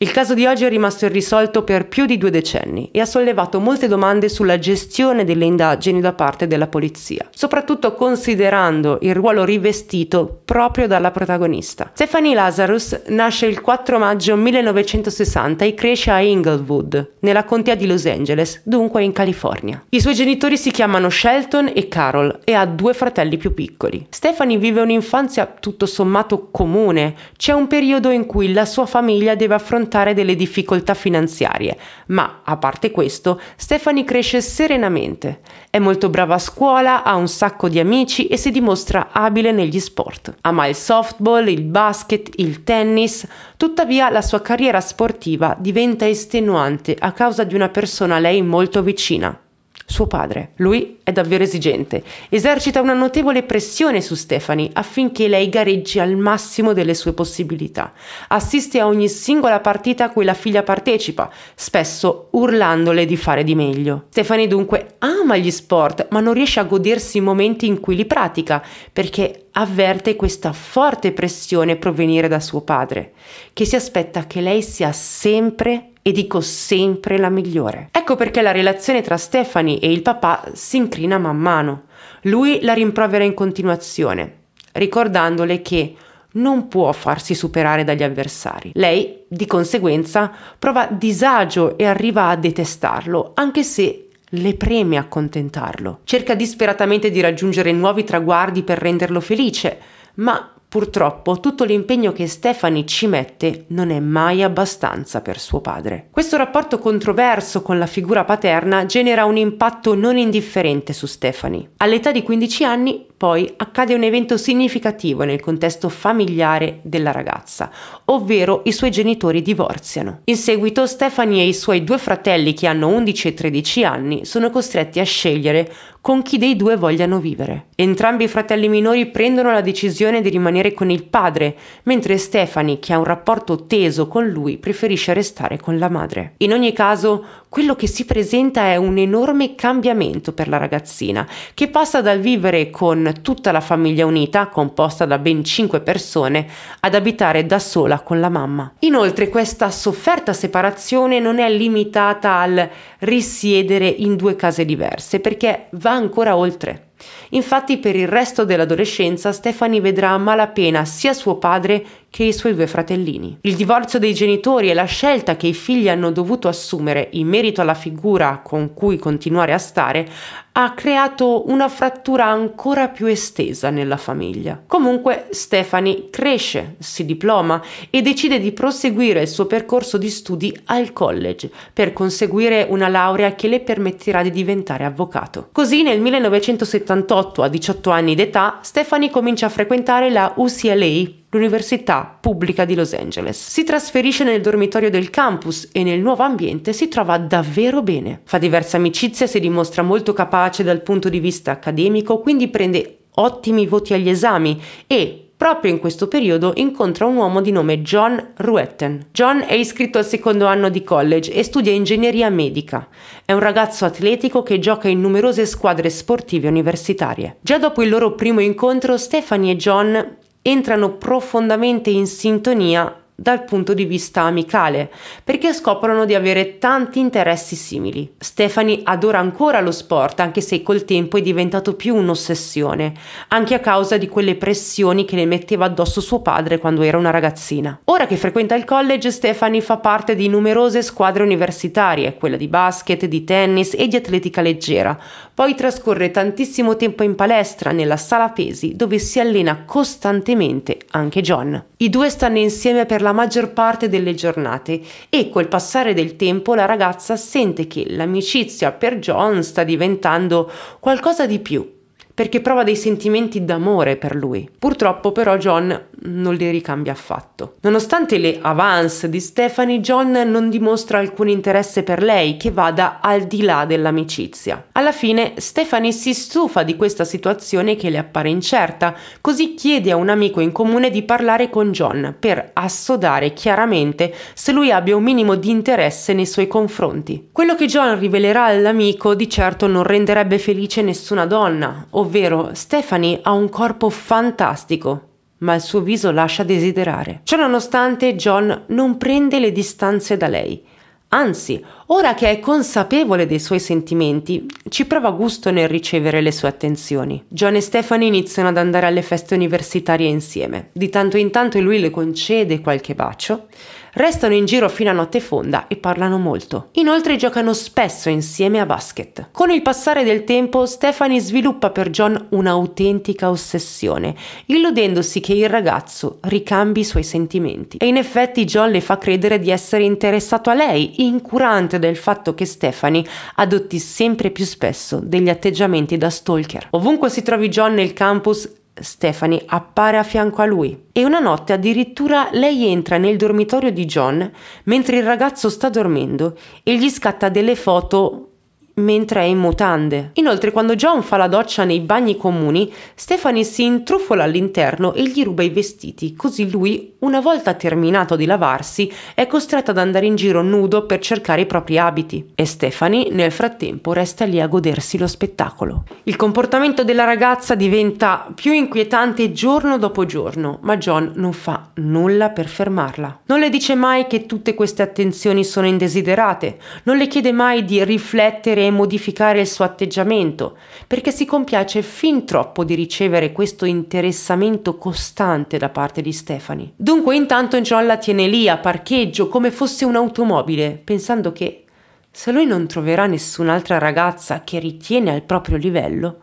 Il caso di oggi è rimasto irrisolto per più di due decenni e ha sollevato molte domande sulla gestione delle indagini da parte della polizia, soprattutto considerando il ruolo rivestito proprio dalla protagonista. Stephanie Lazarus nasce il 4 maggio 1960 e cresce a Inglewood, nella contea di Los Angeles, dunque in California. I suoi genitori si chiamano Shelton e Carol e ha due fratelli più piccoli. Stephanie vive un'infanzia tutto sommato comune, c'è un periodo in cui la sua famiglia deve affrontare affrontare delle difficoltà finanziarie, ma a parte questo, Stephanie cresce serenamente. È molto brava a scuola, ha un sacco di amici e si dimostra abile negli sport. Ama il softball, il basket, il tennis, tuttavia la sua carriera sportiva diventa estenuante a causa di una persona a lei molto vicina. Suo padre, lui è davvero esigente, esercita una notevole pressione su Stephanie affinché lei gareggi al massimo delle sue possibilità. Assiste a ogni singola partita a cui la figlia partecipa, spesso urlandole di fare di meglio. Stephanie dunque ama gli sport, ma non riesce a godersi i momenti in cui li pratica, perché avverte questa forte pressione provenire da suo padre, che si aspetta che lei sia sempre e dico sempre la migliore. Ecco perché la relazione tra Stephanie e il papà si incrina man mano. Lui la rimprovera in continuazione, ricordandole che non può farsi superare dagli avversari. Lei, di conseguenza, prova disagio e arriva a detestarlo, anche se le preme accontentarlo. Cerca disperatamente di raggiungere nuovi traguardi per renderlo felice, ma Purtroppo tutto l'impegno che Stefani ci mette non è mai abbastanza per suo padre. Questo rapporto controverso con la figura paterna genera un impatto non indifferente su Stefani. All'età di 15 anni poi accade un evento significativo nel contesto familiare della ragazza, ovvero i suoi genitori divorziano. In seguito Stefani e i suoi due fratelli che hanno 11 e 13 anni sono costretti a scegliere con chi dei due vogliano vivere. Entrambi i fratelli minori prendono la decisione di rimanere rimanere con il padre, mentre Stephanie, che ha un rapporto teso con lui, preferisce restare con la madre. In ogni caso, quello che si presenta è un enorme cambiamento per la ragazzina, che passa dal vivere con tutta la famiglia unita, composta da ben 5 persone, ad abitare da sola con la mamma. Inoltre questa sofferta separazione non è limitata al risiedere in due case diverse, perché va ancora oltre. Infatti per il resto dell'adolescenza Stefani vedrà a malapena sia suo padre che i suoi due fratellini. Il divorzio dei genitori e la scelta che i figli hanno dovuto assumere in merito alla figura con cui continuare a stare ha creato una frattura ancora più estesa nella famiglia. Comunque Stefani cresce, si diploma e decide di proseguire il suo percorso di studi al college per conseguire una laurea che le permetterà di diventare avvocato. Così nel 1978, a 18 anni d'età, Stefani comincia a frequentare la UCLA l'Università Pubblica di Los Angeles. Si trasferisce nel dormitorio del campus e nel nuovo ambiente si trova davvero bene. Fa diverse amicizie, si dimostra molto capace dal punto di vista accademico, quindi prende ottimi voti agli esami e Proprio in questo periodo incontra un uomo di nome John Ruetten. John è iscritto al secondo anno di college e studia ingegneria medica. È un ragazzo atletico che gioca in numerose squadre sportive universitarie. Già dopo il loro primo incontro, Stephanie e John entrano profondamente in sintonia dal punto di vista amicale, perché scoprono di avere tanti interessi simili. Stefani adora ancora lo sport, anche se col tempo è diventato più un'ossessione, anche a causa di quelle pressioni che le metteva addosso suo padre quando era una ragazzina. Ora che frequenta il college, Stefani fa parte di numerose squadre universitarie, quella di basket, di tennis e di atletica leggera, poi trascorre tantissimo tempo in palestra nella sala pesi dove si allena costantemente anche John. I due stanno insieme per la maggior parte delle giornate e col passare del tempo la ragazza sente che l'amicizia per John sta diventando qualcosa di più perché prova dei sentimenti d'amore per lui. Purtroppo però John non le ricambia affatto. Nonostante le avance di Stephanie, John non dimostra alcun interesse per lei che vada al di là dell'amicizia. Alla fine Stephanie si stufa di questa situazione che le appare incerta, così chiede a un amico in comune di parlare con John per assodare chiaramente se lui abbia un minimo di interesse nei suoi confronti. Quello che John rivelerà all'amico di certo non renderebbe felice nessuna donna, ovvero Stephanie ha un corpo fantastico ma il suo viso lascia desiderare. Ciononostante John non prende le distanze da lei. Anzi, ora che è consapevole dei suoi sentimenti, ci prova gusto nel ricevere le sue attenzioni. John e Stefano iniziano ad andare alle feste universitarie insieme. Di tanto in tanto lui le concede qualche bacio Restano in giro fino a notte fonda e parlano molto. Inoltre giocano spesso insieme a basket. Con il passare del tempo Stephanie sviluppa per John un'autentica ossessione, illudendosi che il ragazzo ricambi i suoi sentimenti. E in effetti John le fa credere di essere interessato a lei, incurante del fatto che Stephanie adotti sempre più spesso degli atteggiamenti da stalker. Ovunque si trovi John nel campus, Stephanie appare a fianco a lui e una notte addirittura lei entra nel dormitorio di John mentre il ragazzo sta dormendo e gli scatta delle foto mentre è in mutande. Inoltre, quando John fa la doccia nei bagni comuni, Stephanie si intrufola all'interno e gli ruba i vestiti, così lui, una volta terminato di lavarsi, è costretto ad andare in giro nudo per cercare i propri abiti. E Stephanie, nel frattempo, resta lì a godersi lo spettacolo. Il comportamento della ragazza diventa più inquietante giorno dopo giorno, ma John non fa nulla per fermarla. Non le dice mai che tutte queste attenzioni sono indesiderate, non le chiede mai di riflettere modificare il suo atteggiamento, perché si compiace fin troppo di ricevere questo interessamento costante da parte di Stefani. Dunque intanto John la tiene lì a parcheggio come fosse un'automobile, pensando che se lui non troverà nessun'altra ragazza che ritiene al proprio livello,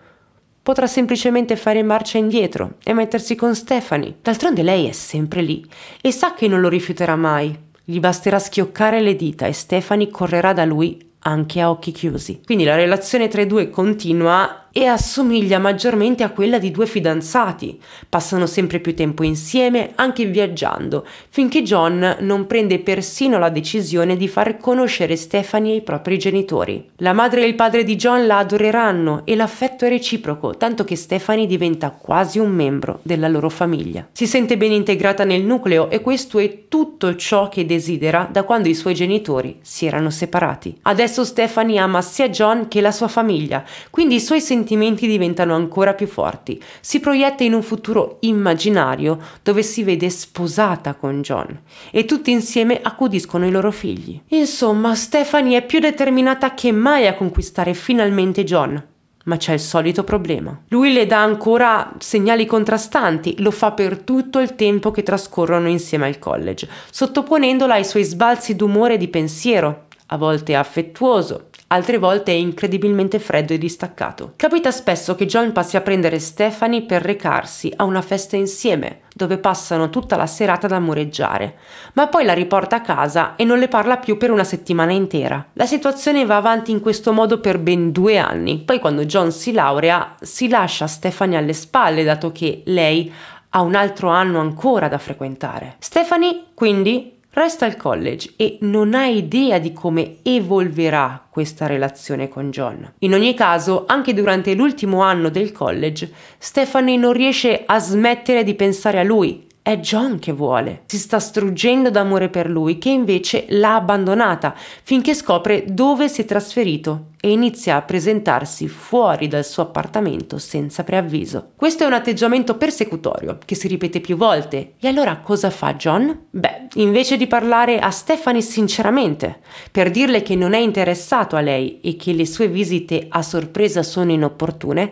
potrà semplicemente fare marcia indietro e mettersi con Stefani. D'altronde lei è sempre lì e sa che non lo rifiuterà mai. Gli basterà schioccare le dita e Stefani correrà da lui anche a occhi chiusi. Quindi la relazione tra i due continua e assomiglia maggiormente a quella di due fidanzati. Passano sempre più tempo insieme, anche viaggiando, finché John non prende persino la decisione di far conoscere Stephanie ai propri genitori. La madre e il padre di John la adoreranno e l'affetto è reciproco, tanto che Stephanie diventa quasi un membro della loro famiglia. Si sente ben integrata nel nucleo e questo è tutto ciò che desidera da quando i suoi genitori si erano separati. Adesso Stephanie ama sia John che la sua famiglia, quindi i suoi sentimenti sentimenti diventano ancora più forti, si proietta in un futuro immaginario dove si vede sposata con John e tutti insieme accudiscono i loro figli. Insomma, Stephanie è più determinata che mai a conquistare finalmente John, ma c'è il solito problema. Lui le dà ancora segnali contrastanti, lo fa per tutto il tempo che trascorrono insieme al college, sottoponendola ai suoi sbalzi d'umore e di pensiero, a volte affettuoso, altre volte è incredibilmente freddo e distaccato. Capita spesso che John passi a prendere Stephanie per recarsi a una festa insieme, dove passano tutta la serata ad amoreggiare, ma poi la riporta a casa e non le parla più per una settimana intera. La situazione va avanti in questo modo per ben due anni, poi quando John si laurea si lascia Stephanie alle spalle dato che lei ha un altro anno ancora da frequentare. Stephanie quindi Resta al college e non ha idea di come evolverà questa relazione con John. In ogni caso, anche durante l'ultimo anno del college, Stephanie non riesce a smettere di pensare a lui, è John che vuole. Si sta struggendo d'amore per lui, che invece l'ha abbandonata finché scopre dove si è trasferito e inizia a presentarsi fuori dal suo appartamento senza preavviso. Questo è un atteggiamento persecutorio che si ripete più volte. E allora cosa fa John? Beh, invece di parlare a Stephanie sinceramente, per dirle che non è interessato a lei e che le sue visite a sorpresa sono inopportune,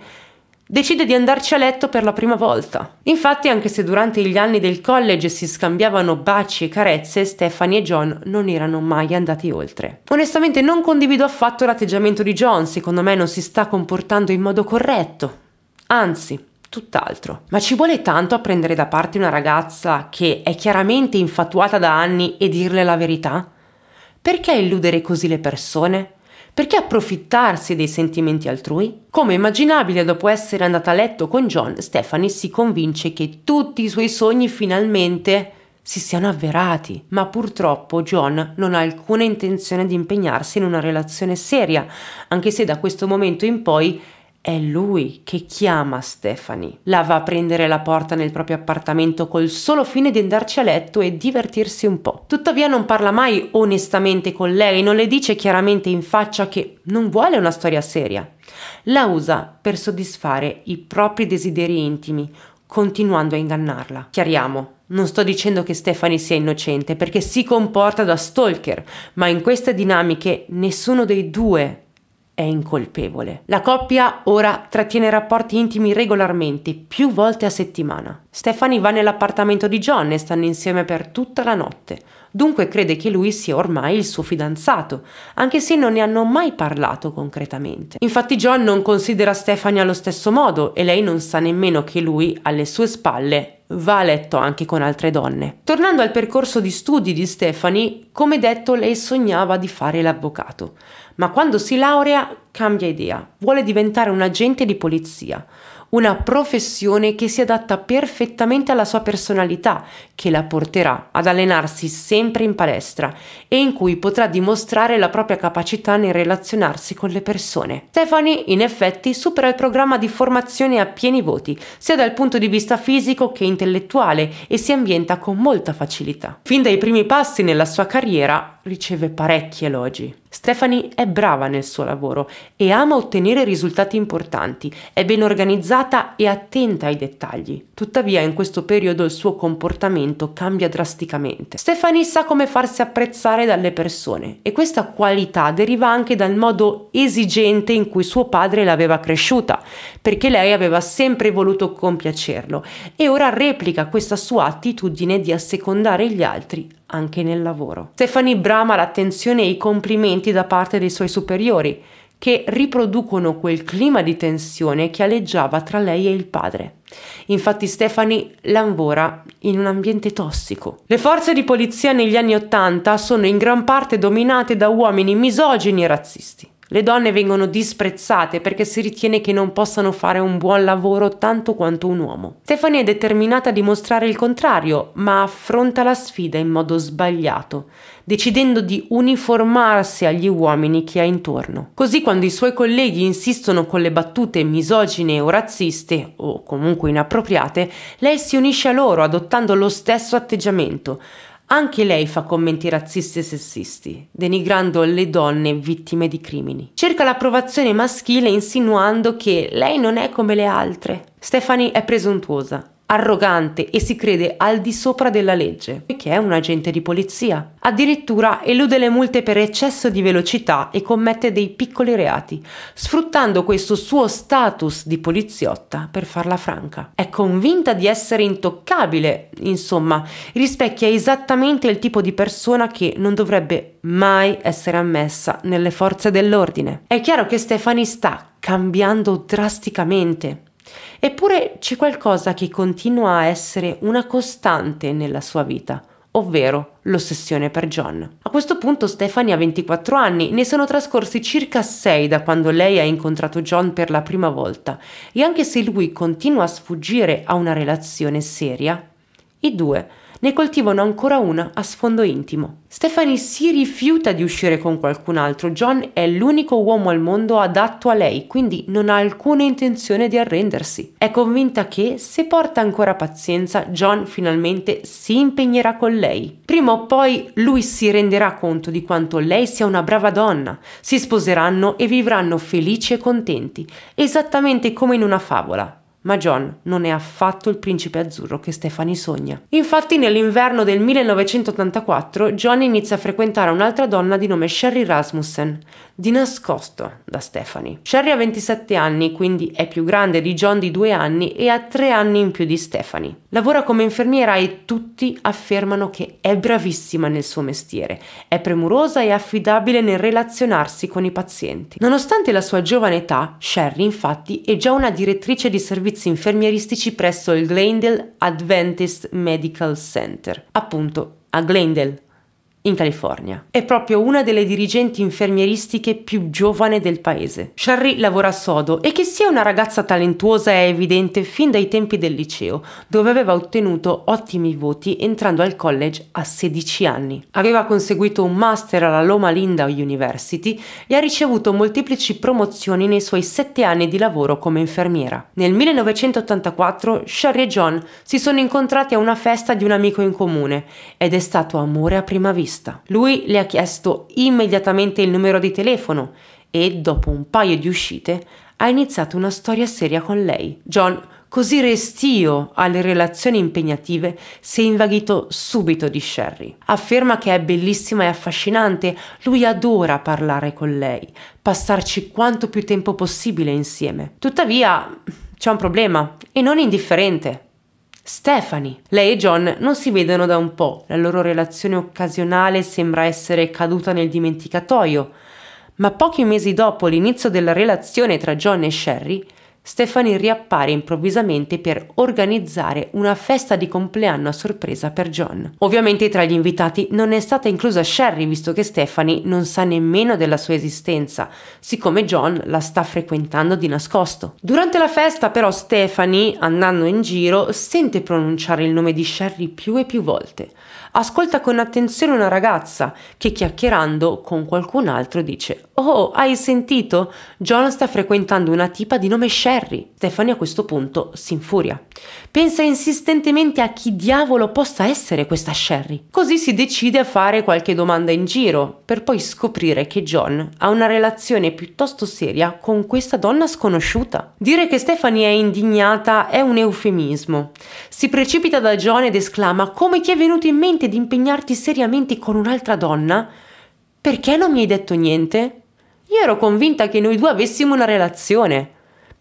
decide di andarci a letto per la prima volta. Infatti, anche se durante gli anni del college si scambiavano baci e carezze, Stephanie e John non erano mai andati oltre. Onestamente non condivido affatto l'atteggiamento di John, secondo me non si sta comportando in modo corretto. Anzi, tutt'altro. Ma ci vuole tanto a prendere da parte una ragazza che è chiaramente infatuata da anni e dirle la verità? Perché illudere così le persone? Perché approfittarsi dei sentimenti altrui? Come immaginabile, dopo essere andata a letto con John, Stephanie si convince che tutti i suoi sogni finalmente si siano avverati, ma purtroppo John non ha alcuna intenzione di impegnarsi in una relazione seria, anche se da questo momento in poi è lui che chiama Stephanie. La va a prendere la porta nel proprio appartamento col solo fine di andarci a letto e divertirsi un po'. Tuttavia non parla mai onestamente con lei, non le dice chiaramente in faccia che non vuole una storia seria. La usa per soddisfare i propri desideri intimi, continuando a ingannarla. Chiariamo, non sto dicendo che Stefani sia innocente perché si comporta da stalker, ma in queste dinamiche nessuno dei due è incolpevole. La coppia ora trattiene rapporti intimi regolarmente, più volte a settimana. Stephanie va nell'appartamento di John e stanno insieme per tutta la notte. Dunque crede che lui sia ormai il suo fidanzato, anche se non ne hanno mai parlato concretamente. Infatti John non considera Stephanie allo stesso modo e lei non sa nemmeno che lui, alle sue spalle, va a letto anche con altre donne. Tornando al percorso di studi di Stephanie, come detto lei sognava di fare l'avvocato ma quando si laurea cambia idea, vuole diventare un agente di polizia, una professione che si adatta perfettamente alla sua personalità, che la porterà ad allenarsi sempre in palestra e in cui potrà dimostrare la propria capacità nel relazionarsi con le persone. Stephanie in effetti supera il programma di formazione a pieni voti, sia dal punto di vista fisico che intellettuale e si ambienta con molta facilità. Fin dai primi passi nella sua carriera riceve parecchi elogi. Stefani è brava nel suo lavoro e ama ottenere risultati importanti, è ben organizzata e attenta ai dettagli. Tuttavia in questo periodo il suo comportamento cambia drasticamente. Stephanie sa come farsi apprezzare dalle persone e questa qualità deriva anche dal modo esigente in cui suo padre l'aveva cresciuta, perché lei aveva sempre voluto compiacerlo e ora replica questa sua attitudine di assecondare gli altri anche nel lavoro. Stephanie brama l'attenzione e i complimenti da parte dei suoi superiori, che riproducono quel clima di tensione che aleggiava tra lei e il padre. Infatti Stefani lavora in un ambiente tossico. Le forze di polizia negli anni Ottanta sono in gran parte dominate da uomini misogini e razzisti. Le donne vengono disprezzate perché si ritiene che non possano fare un buon lavoro tanto quanto un uomo. Stephanie è determinata a dimostrare il contrario, ma affronta la sfida in modo sbagliato, decidendo di uniformarsi agli uomini che ha intorno. Così quando i suoi colleghi insistono con le battute misogine o razziste, o comunque inappropriate, lei si unisce a loro adottando lo stesso atteggiamento, anche lei fa commenti razzisti e sessisti, denigrando le donne vittime di crimini. Cerca l'approvazione maschile insinuando che lei non è come le altre. Stephanie è presuntuosa arrogante e si crede al di sopra della legge, che è un agente di polizia. Addirittura elude le multe per eccesso di velocità e commette dei piccoli reati, sfruttando questo suo status di poliziotta per farla franca. È convinta di essere intoccabile, insomma, rispecchia esattamente il tipo di persona che non dovrebbe mai essere ammessa nelle forze dell'ordine. È chiaro che Stefani sta cambiando drasticamente Eppure c'è qualcosa che continua a essere una costante nella sua vita, ovvero l'ossessione per John. A questo punto Stephanie ha 24 anni, ne sono trascorsi circa 6 da quando lei ha incontrato John per la prima volta e anche se lui continua a sfuggire a una relazione seria, i due ne coltivano ancora una a sfondo intimo. Stephanie si rifiuta di uscire con qualcun altro, John è l'unico uomo al mondo adatto a lei, quindi non ha alcuna intenzione di arrendersi. È convinta che, se porta ancora pazienza, John finalmente si impegnerà con lei. Prima o poi lui si renderà conto di quanto lei sia una brava donna, si sposeranno e vivranno felici e contenti, esattamente come in una favola ma John non è affatto il principe azzurro che Stefani sogna. Infatti nell'inverno del 1984 John inizia a frequentare un'altra donna di nome Sherry Rasmussen, di nascosto da Stefani. Sherry ha 27 anni, quindi è più grande di John di due anni e ha tre anni in più di Stefani. Lavora come infermiera e tutti affermano che è bravissima nel suo mestiere, è premurosa e affidabile nel relazionarsi con i pazienti. Nonostante la sua giovane età, Sherry infatti è già una direttrice di servizio servizi infermieristici presso il Glendale Adventist Medical Center, appunto a Glendale in California. È proprio una delle dirigenti infermieristiche più giovane del paese. Sharry lavora a sodo e che sia una ragazza talentuosa è evidente fin dai tempi del liceo, dove aveva ottenuto ottimi voti entrando al college a 16 anni. Aveva conseguito un master alla Loma Linda University e ha ricevuto molteplici promozioni nei suoi sette anni di lavoro come infermiera. Nel 1984 Sherry e John si sono incontrati a una festa di un amico in comune ed è stato amore a prima vista vista. Lui le ha chiesto immediatamente il numero di telefono e, dopo un paio di uscite, ha iniziato una storia seria con lei. John, così restio alle relazioni impegnative, si è invaghito subito di Sherry. Afferma che è bellissima e affascinante, lui adora parlare con lei, passarci quanto più tempo possibile insieme. Tuttavia, c'è un problema, e non indifferente. Stephanie. Lei e John non si vedono da un po', la loro relazione occasionale sembra essere caduta nel dimenticatoio, ma pochi mesi dopo l'inizio della relazione tra John e Sherry, Stefani riappare improvvisamente per organizzare una festa di compleanno a sorpresa per John. Ovviamente tra gli invitati non è stata inclusa Sherry visto che Stefani non sa nemmeno della sua esistenza, siccome John la sta frequentando di nascosto. Durante la festa però Stefani, andando in giro, sente pronunciare il nome di Sherry più e più volte. Ascolta con attenzione una ragazza che chiacchierando con qualcun altro dice Oh, hai sentito? John sta frequentando una tipa di nome Sherry Terry. Stephanie a questo punto si infuria. Pensa insistentemente a chi diavolo possa essere questa Sherry. Così si decide a fare qualche domanda in giro, per poi scoprire che John ha una relazione piuttosto seria con questa donna sconosciuta. Dire che Stephanie è indignata è un eufemismo. Si precipita da John ed esclama come ti è venuto in mente di impegnarti seriamente con un'altra donna? Perché non mi hai detto niente? Io ero convinta che noi due avessimo una relazione.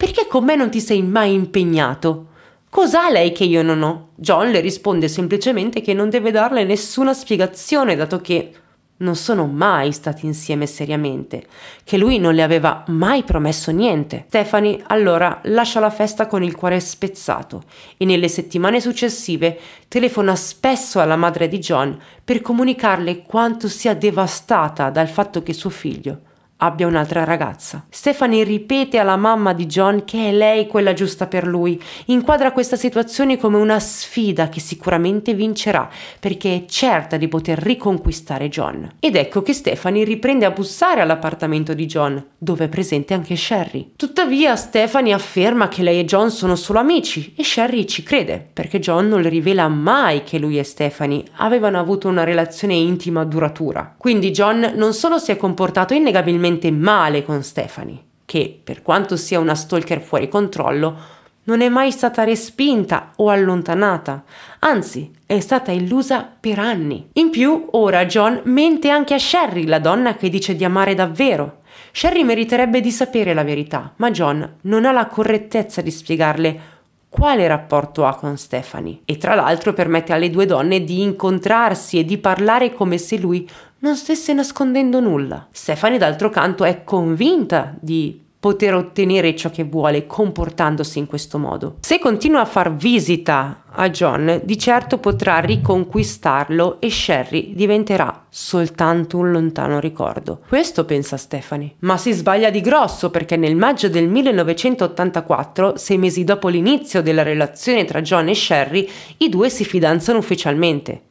Perché con me non ti sei mai impegnato? Cos'ha lei che io non ho? John le risponde semplicemente che non deve darle nessuna spiegazione, dato che non sono mai stati insieme seriamente, che lui non le aveva mai promesso niente. Stephanie allora lascia la festa con il cuore spezzato e nelle settimane successive telefona spesso alla madre di John per comunicarle quanto sia devastata dal fatto che suo figlio abbia un'altra ragazza. Stephanie ripete alla mamma di John che è lei quella giusta per lui, inquadra questa situazione come una sfida che sicuramente vincerà perché è certa di poter riconquistare John. Ed ecco che Stephanie riprende a bussare all'appartamento di John, dove è presente anche Sherry. Tuttavia Stephanie afferma che lei e John sono solo amici e Sherry ci crede perché John non le rivela mai che lui e Stephanie avevano avuto una relazione intima duratura. Quindi John non solo si è comportato innegabilmente veramente male con Stephanie, che per quanto sia una stalker fuori controllo, non è mai stata respinta o allontanata, anzi è stata illusa per anni. In più, ora John mente anche a Sherry, la donna che dice di amare davvero. Sherry meriterebbe di sapere la verità, ma John non ha la correttezza di spiegarle quale rapporto ha con Stephanie e tra l'altro permette alle due donne di incontrarsi e di parlare come se lui non stesse nascondendo nulla. Stephanie, d'altro canto, è convinta di poter ottenere ciò che vuole comportandosi in questo modo. Se continua a far visita a John, di certo potrà riconquistarlo e Sherry diventerà soltanto un lontano ricordo. Questo pensa Stephanie. Ma si sbaglia di grosso perché nel maggio del 1984, sei mesi dopo l'inizio della relazione tra John e Sherry, i due si fidanzano ufficialmente.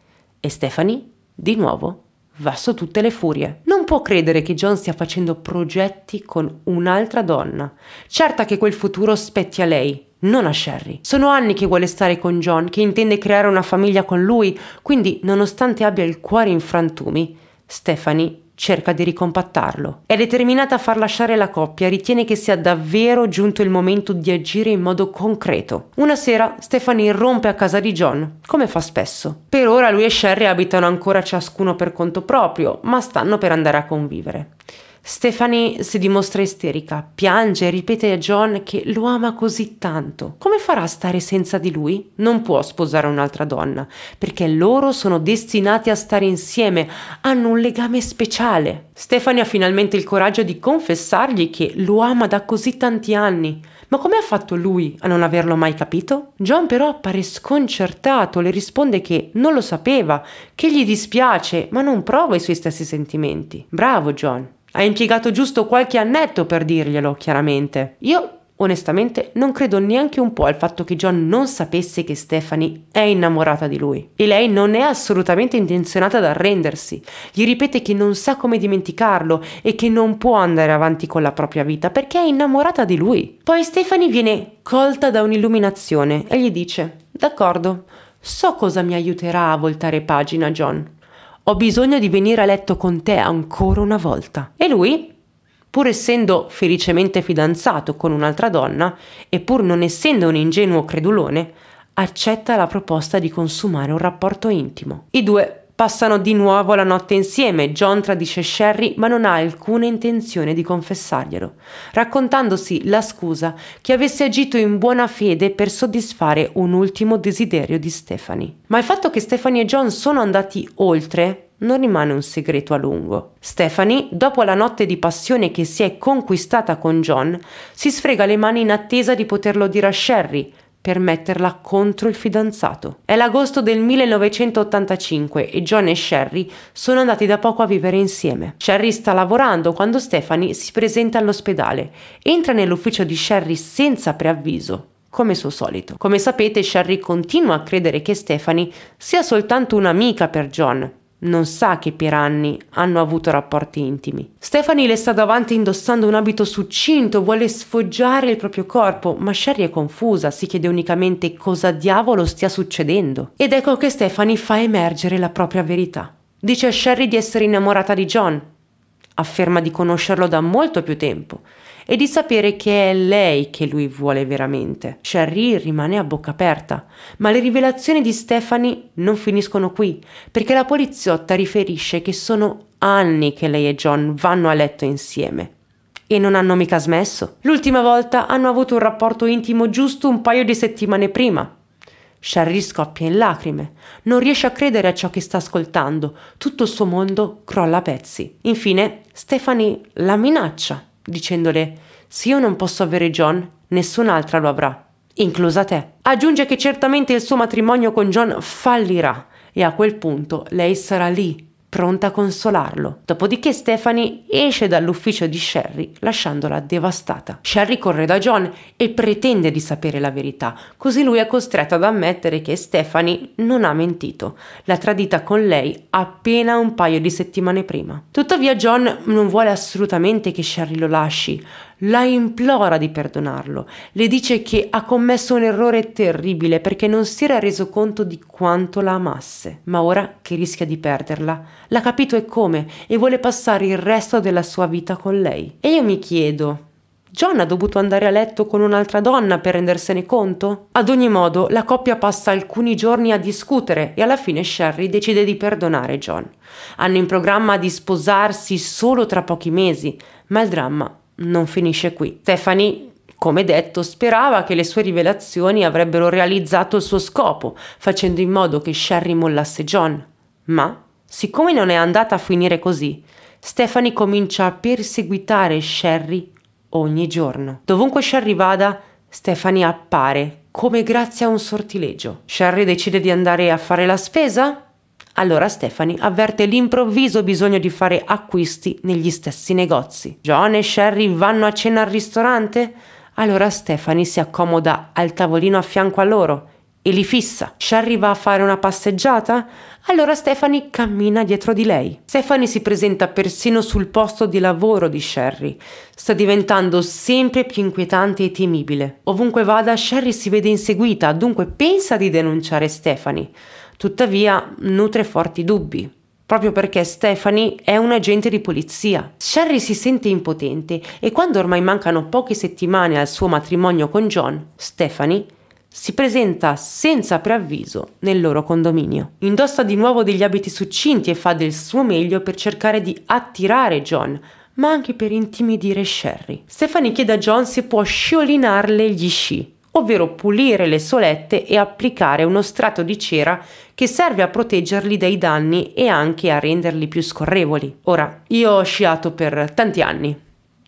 E Stephanie, di nuovo, va su tutte le furie. Non può credere che John stia facendo progetti con un'altra donna. Certa che quel futuro spetti a lei, non a Sherry. Sono anni che vuole stare con John, che intende creare una famiglia con lui, quindi nonostante abbia il cuore in frantumi, Stephanie cerca di ricompattarlo. È determinata a far lasciare la coppia, ritiene che sia davvero giunto il momento di agire in modo concreto. Una sera Stephanie rompe a casa di John, come fa spesso. Per ora lui e Sherry abitano ancora ciascuno per conto proprio, ma stanno per andare a convivere. Stephanie si dimostra isterica, piange e ripete a John che lo ama così tanto. Come farà a stare senza di lui? Non può sposare un'altra donna, perché loro sono destinati a stare insieme, hanno un legame speciale. Stephanie ha finalmente il coraggio di confessargli che lo ama da così tanti anni. Ma come ha fatto lui a non averlo mai capito? John però appare sconcertato, le risponde che non lo sapeva, che gli dispiace, ma non prova i suoi stessi sentimenti. Bravo John. Ha impiegato giusto qualche annetto per dirglielo, chiaramente. Io Onestamente, non credo neanche un po' al fatto che John non sapesse che Stephanie è innamorata di lui. E lei non è assolutamente intenzionata ad arrendersi. Gli ripete che non sa come dimenticarlo e che non può andare avanti con la propria vita perché è innamorata di lui. Poi Stephanie viene colta da un'illuminazione e gli dice: D'accordo, so cosa mi aiuterà a voltare pagina, John ho bisogno di venire a letto con te ancora una volta. E lui, pur essendo felicemente fidanzato con un'altra donna e pur non essendo un ingenuo credulone, accetta la proposta di consumare un rapporto intimo. I due Passano di nuovo la notte insieme, John tradisce Sherry ma non ha alcuna intenzione di confessarglielo, raccontandosi la scusa che avesse agito in buona fede per soddisfare un ultimo desiderio di Stephanie. Ma il fatto che Stephanie e John sono andati oltre non rimane un segreto a lungo. Stephanie, dopo la notte di passione che si è conquistata con John, si sfrega le mani in attesa di poterlo dire a Sherry, per metterla contro il fidanzato. È l'agosto del 1985 e John e Sherry sono andati da poco a vivere insieme. Sherry sta lavorando quando Stephanie si presenta all'ospedale. Entra nell'ufficio di Sherry senza preavviso come suo solito. Come sapete, Sherry continua a credere che Stephanie sia soltanto un'amica per John, non sa che per anni hanno avuto rapporti intimi. Stephanie le sta davanti indossando un abito succinto, vuole sfoggiare il proprio corpo, ma Sherry è confusa, si chiede unicamente cosa diavolo stia succedendo. Ed ecco che Stephanie fa emergere la propria verità. Dice a Sherry di essere innamorata di John, afferma di conoscerlo da molto più tempo e di sapere che è lei che lui vuole veramente. Sherry rimane a bocca aperta, ma le rivelazioni di Stephanie non finiscono qui, perché la poliziotta riferisce che sono anni che lei e John vanno a letto insieme. E non hanno mica smesso. L'ultima volta hanno avuto un rapporto intimo giusto un paio di settimane prima, Sherry scoppia in lacrime, non riesce a credere a ciò che sta ascoltando, tutto il suo mondo crolla a pezzi. Infine, Stephanie la minaccia dicendole Se io non posso avere John, nessun'altra lo avrà, inclusa te. Aggiunge che certamente il suo matrimonio con John fallirà e a quel punto lei sarà lì pronta a consolarlo. Dopodiché Stephanie esce dall'ufficio di Sherry lasciandola devastata. Sherry corre da John e pretende di sapere la verità, così lui è costretto ad ammettere che Stephanie non ha mentito, l'ha tradita con lei appena un paio di settimane prima. Tuttavia John non vuole assolutamente che Sherry lo lasci, la implora di perdonarlo, le dice che ha commesso un errore terribile perché non si era reso conto di quanto la amasse, ma ora che rischia di perderla, l'ha capito e come e vuole passare il resto della sua vita con lei. E io mi chiedo, John ha dovuto andare a letto con un'altra donna per rendersene conto? Ad ogni modo, la coppia passa alcuni giorni a discutere e alla fine Sherry decide di perdonare John. Hanno in programma di sposarsi solo tra pochi mesi, ma il dramma non finisce qui. Stephanie come detto, sperava che le sue rivelazioni avrebbero realizzato il suo scopo, facendo in modo che Sherry mollasse John. Ma, siccome non è andata a finire così, Stephanie comincia a perseguitare Sherry ogni giorno. Dovunque Sherry vada, Stephanie appare, come grazie a un sortilegio. Sherry decide di andare a fare la spesa allora Stephanie avverte l'improvviso bisogno di fare acquisti negli stessi negozi. John e Sherry vanno a cena al ristorante? Allora Stephanie si accomoda al tavolino a fianco a loro e li fissa. Sherry va a fare una passeggiata? Allora Stephanie cammina dietro di lei. Stephanie si presenta persino sul posto di lavoro di Sherry. Sta diventando sempre più inquietante e temibile. Ovunque vada, Sherry si vede inseguita, dunque pensa di denunciare Stephanie. Tuttavia nutre forti dubbi, proprio perché Stephanie è un agente di polizia. Sherry si sente impotente e quando ormai mancano poche settimane al suo matrimonio con John, Stephanie si presenta senza preavviso nel loro condominio. Indossa di nuovo degli abiti succinti e fa del suo meglio per cercare di attirare John, ma anche per intimidire Sherry. Stephanie chiede a John se può sciolinarle gli sci, ovvero pulire le solette e applicare uno strato di cera che serve a proteggerli dai danni e anche a renderli più scorrevoli. Ora, io ho sciato per tanti anni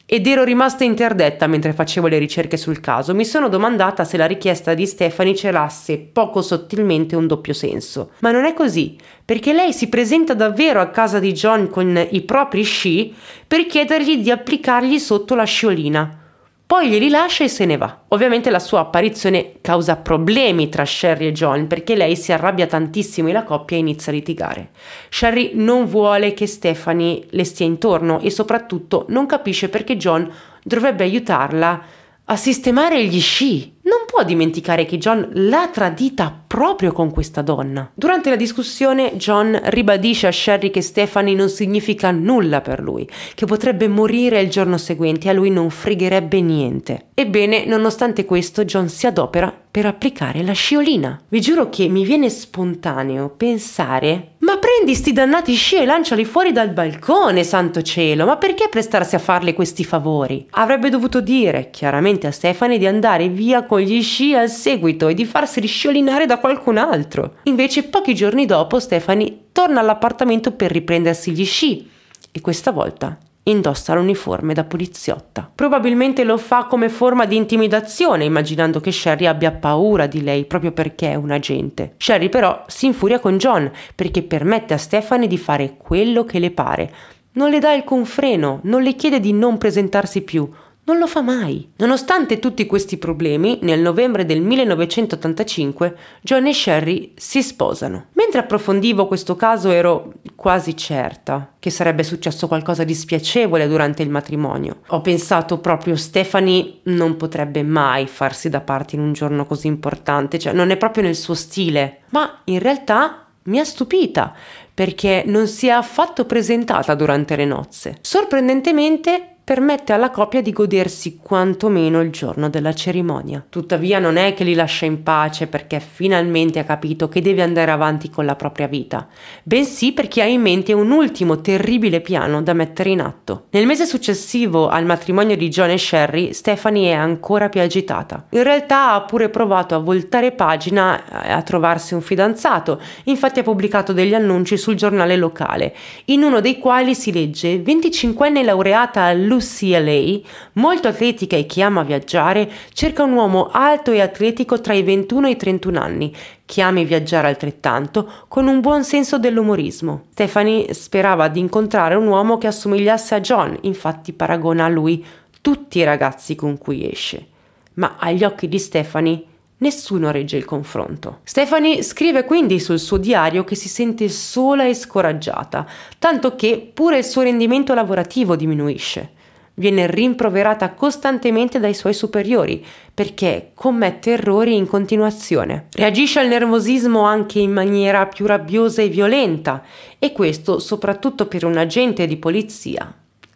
ed ero rimasta interdetta mentre facevo le ricerche sul caso. Mi sono domandata se la richiesta di Stefani celasse poco sottilmente un doppio senso. Ma non è così, perché lei si presenta davvero a casa di John con i propri sci per chiedergli di applicargli sotto la sciolina poi li rilascia e se ne va. Ovviamente la sua apparizione causa problemi tra Sherry e John perché lei si arrabbia tantissimo e la coppia inizia a litigare. Sherry non vuole che Stephanie le stia intorno e soprattutto non capisce perché John dovrebbe aiutarla a sistemare gli sci non può dimenticare che John l'ha tradita proprio con questa donna. Durante la discussione John ribadisce a Sherry che Stephanie non significa nulla per lui, che potrebbe morire il giorno seguente e a lui non fregherebbe niente. Ebbene, nonostante questo, John si adopera per applicare la sciolina. Vi giuro che mi viene spontaneo pensare ma prendi sti dannati sci e lanciali fuori dal balcone, santo cielo, ma perché prestarsi a farle questi favori? Avrebbe dovuto dire chiaramente a Stefani di andare via con gli sci al seguito e di farsi risciolinare da qualcun altro. Invece pochi giorni dopo Stefani torna all'appartamento per riprendersi gli sci e questa volta indossa l'uniforme da poliziotta. Probabilmente lo fa come forma di intimidazione, immaginando che Sherry abbia paura di lei proprio perché è un agente. Sherry però si infuria con John perché permette a Stephanie di fare quello che le pare. Non le dà alcun freno, non le chiede di non presentarsi più, non lo fa mai. Nonostante tutti questi problemi, nel novembre del 1985 John e Sherry si sposano. Mentre approfondivo questo caso ero quasi certa che sarebbe successo qualcosa di spiacevole durante il matrimonio. Ho pensato proprio Stephanie non potrebbe mai farsi da parte in un giorno così importante, cioè non è proprio nel suo stile. Ma in realtà mi ha stupita perché non si è affatto presentata durante le nozze. Sorprendentemente permette alla coppia di godersi quantomeno il giorno della cerimonia. Tuttavia non è che li lascia in pace perché finalmente ha capito che deve andare avanti con la propria vita, bensì perché ha in mente un ultimo terribile piano da mettere in atto. Nel mese successivo al matrimonio di John e Sherry, Stephanie è ancora più agitata. In realtà ha pure provato a voltare pagina e eh, a trovarsi un fidanzato, infatti ha pubblicato degli annunci sul giornale locale, in uno dei quali si legge 25enne laureata all'università Lucia Lei, molto atletica e che ama viaggiare, cerca un uomo alto e atletico tra i 21 e i 31 anni, che ami viaggiare altrettanto, con un buon senso dell'umorismo. Stephanie sperava di incontrare un uomo che assomigliasse a John, infatti paragona a lui tutti i ragazzi con cui esce. Ma agli occhi di Stephanie Nessuno regge il confronto. Stephanie scrive quindi sul suo diario che si sente sola e scoraggiata, tanto che pure il suo rendimento lavorativo diminuisce. Viene rimproverata costantemente dai suoi superiori perché commette errori in continuazione. Reagisce al nervosismo anche in maniera più rabbiosa e violenta e questo soprattutto per un agente di polizia.